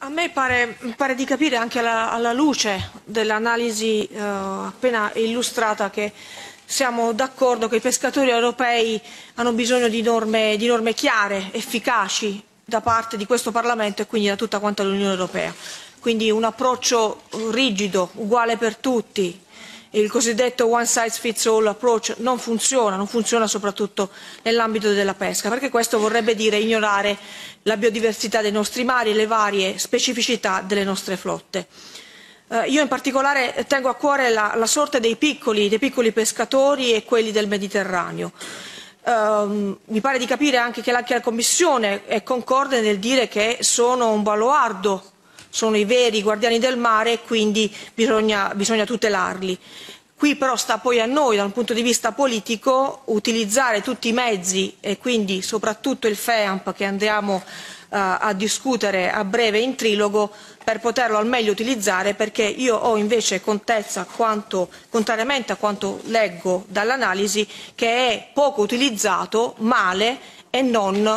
A me pare, pare di capire anche alla, alla luce dell'analisi eh, appena illustrata che siamo d'accordo che i pescatori europei hanno bisogno di norme, di norme chiare, efficaci da parte di questo Parlamento e quindi da tutta quanta l'Unione Europea. Quindi un approccio rigido, uguale per tutti, il cosiddetto one size fits all approach non funziona, non funziona soprattutto nell'ambito della pesca, perché questo vorrebbe dire ignorare la biodiversità dei nostri mari e le varie specificità delle nostre flotte. Eh, io in particolare tengo a cuore la, la sorte dei piccoli, dei piccoli pescatori e quelli del Mediterraneo. Uh, mi pare di capire anche che anche la Commissione è concorde nel dire che sono un baluardo sono i veri guardiani del mare e quindi bisogna, bisogna tutelarli. Qui però sta poi a noi, da un punto di vista politico, utilizzare tutti i mezzi e quindi soprattutto il FEAMP che andiamo eh, a discutere a breve in trilogo per poterlo al meglio utilizzare perché io ho invece contezza, quanto, contrariamente a quanto leggo dall'analisi, che è poco utilizzato, male e non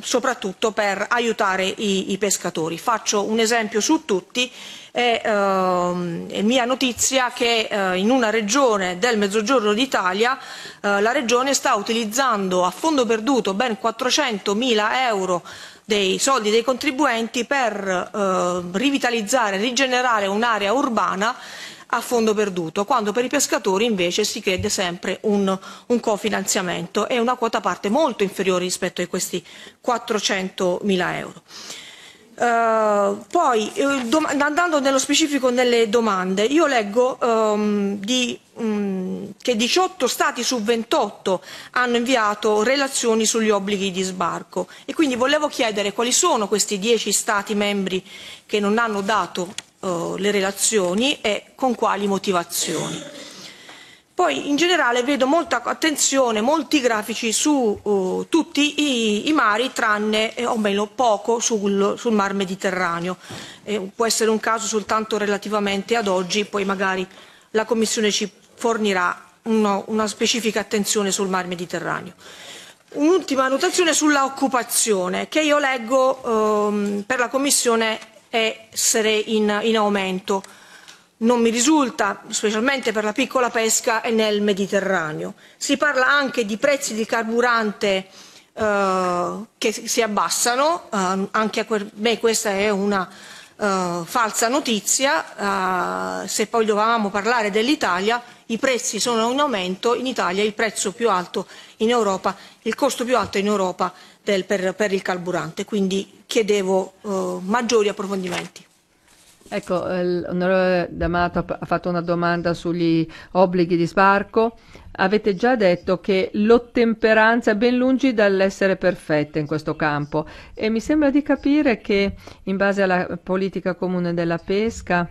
soprattutto per aiutare i, i pescatori. Faccio un esempio su tutti è, ehm, è mia notizia che eh, in una regione del mezzogiorno d'Italia eh, la regione sta utilizzando a fondo perduto ben 400.000 euro dei soldi dei contribuenti per eh, rivitalizzare, rigenerare un'area urbana a fondo perduto, quando per i pescatori invece si chiede sempre un, un cofinanziamento e una quota parte molto inferiore rispetto a questi 400 mila euro. Uh, poi eh, andando nello specifico nelle domande, io leggo um, di, um, che 18 Stati su 28 hanno inviato relazioni sugli obblighi di sbarco e quindi volevo chiedere quali sono questi 10 Stati membri che non hanno dato eh, le relazioni e con quali motivazioni. Poi in generale vedo molta attenzione, molti grafici su eh, tutti i, i, mari tranne eh, o meno poco sul, sul mar Mediterraneo. Eh, può essere un caso soltanto relativamente ad oggi, poi magari la Commissione ci fornirà uno, una specifica attenzione sul mar Mediterraneo. Un'ultima notazione sulla occupazione, che io leggo ehm, per la Commissione essere in, in aumento. Non mi risulta, specialmente per la piccola pesca e nel Mediterraneo. Si parla anche di prezzi di carburante Uh, che si abbassano, uh, anche a que- beh, questa è una uh, falsa notizia, se poi dovevamo parlare dell'Italia i prezzi sono in aumento, in Italia il prezzo più alto in Europa, il costo più alto in Europa del, per, per, il carburante, quindi chiedevo eh, maggiori approfondimenti. Ecco, eh, l'onorevole D'Amato ha fatto una domanda sugli obblighi di sbarco. Avete già detto che l'ottemperanza è ben lungi dall'essere perfetta in questo campo e mi sembra di capire che in base alla politica comune della pesca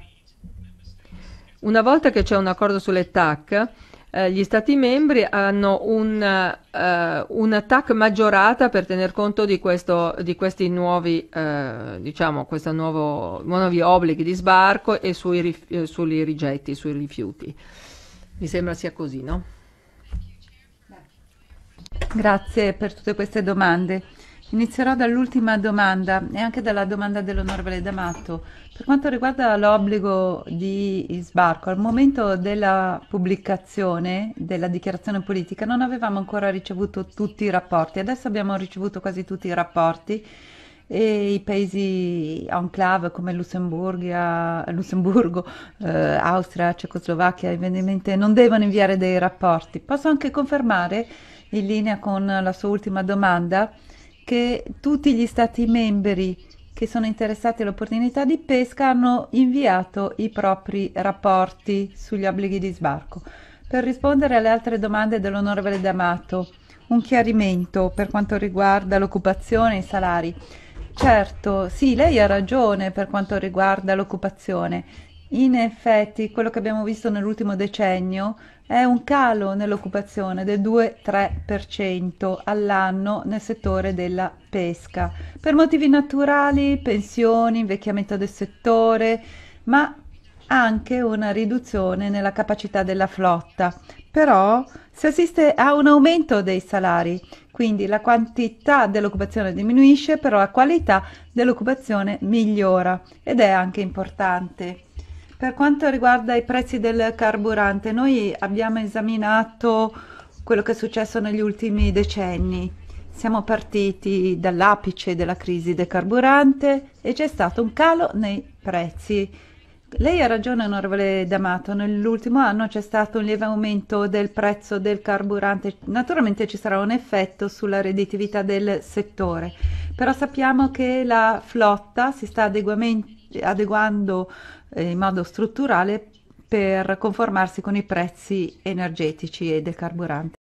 una volta che c'è un accordo sulle TAC, eh, gli Stati membri hanno un, eh, una TAC maggiorata per tener conto di, questo, di questi nuovi, eh, diciamo, nuovo, nuovi, obblighi di sbarco e sui, eh, sugli rigetti, sui rifiuti. Mi sembra sia così, no? Grazie per tutte queste domande. Inizierò dall'ultima domanda e anche dalla domanda dell'onorevole D'Amato. Per quanto riguarda l'obbligo di sbarco, al momento della pubblicazione della dichiarazione politica non avevamo ancora ricevuto tutti i rapporti, adesso abbiamo ricevuto quasi tutti i rapporti e i paesi enclave come Lussemburgo, eh, Austria, Cecoslovacchia evidentemente non devono inviare dei rapporti. Posso anche confermare, in linea con la sua ultima domanda, che tutti gli Stati membri che sono interessati all'opportunità di pesca hanno inviato i propri rapporti sugli obblighi di sbarco. Per rispondere alle altre domande dell'onorevole D'Amato, un chiarimento per quanto riguarda l'occupazione e i salari. Certo, sì, lei ha ragione per quanto riguarda l'occupazione. In effetti, quello che abbiamo visto nell'ultimo decennio è un calo nell'occupazione del 2-3% all'anno nel settore della pesca, per motivi naturali, pensioni, invecchiamento del settore, ma anche una riduzione nella capacità della flotta. Però si assiste a un aumento dei salari, quindi la quantità dell'occupazione diminuisce, però la qualità dell'occupazione migliora ed è anche importante. Per quanto riguarda i prezzi del carburante, noi abbiamo esaminato quello che è successo negli ultimi decenni. Siamo partiti dall'apice della crisi del carburante e c'è stato un calo nei prezzi. Lei ha ragione, onorevole D'Amato, nell'ultimo anno c'è stato un lieve aumento del prezzo del carburante. Naturalmente ci sarà un effetto sulla redditività del settore, però sappiamo che la flotta si sta adeguando adeguando eh, in modo strutturale per conformarsi con i prezzi energetici e del carburante.